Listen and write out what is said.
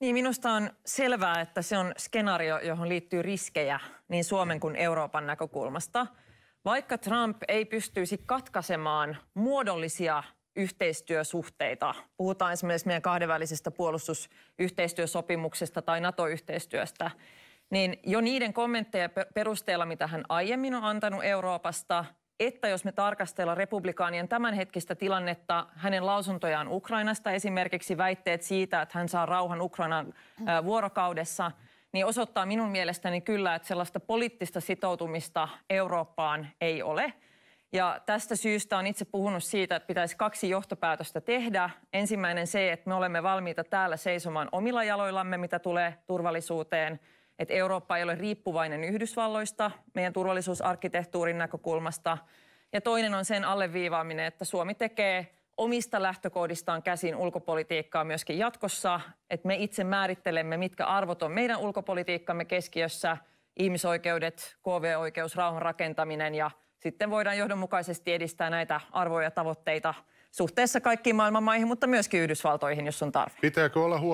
Niin, minusta on selvää, että se on skenaario, johon liittyy riskejä niin Suomen kuin Euroopan näkökulmasta. Vaikka Trump ei pystyisi katkaisemaan muodollisia yhteistyösuhteita, puhutaan esimerkiksi meidän kahdenvälisestä puolustusyhteistyösopimuksesta tai NATO-yhteistyöstä, niin jo niiden kommentteja perusteella, mitä hän aiemmin on antanut Euroopasta – että jos me tarkastellaan republikaanien tämänhetkistä tilannetta, hänen lausuntojaan Ukrainasta, esimerkiksi väitteet siitä, että hän saa rauhan Ukrainan vuorokaudessa, niin osoittaa minun mielestäni kyllä, että sellaista poliittista sitoutumista Eurooppaan ei ole. Ja tästä syystä on itse puhunut siitä, että pitäisi kaksi johtopäätöstä tehdä. Ensimmäinen se, että me olemme valmiita täällä seisomaan omilla jaloillamme, mitä tulee turvallisuuteen – että Eurooppa ei ole riippuvainen Yhdysvalloista meidän turvallisuusarkkitehtuurin näkökulmasta. Ja toinen on sen alleviivaaminen, että Suomi tekee omista lähtökohdistaan käsin ulkopolitiikkaa myöskin jatkossa, että me itse määrittelemme, mitkä arvot on meidän ulkopolitiikkamme keskiössä, ihmisoikeudet, KV-oikeus, rauhan rakentaminen ja sitten voidaan johdonmukaisesti edistää näitä arvoja ja tavoitteita suhteessa kaikkiin maailman maihin, mutta myöskin Yhdysvaltoihin, jos on tarve. Pitääkö olla huolta?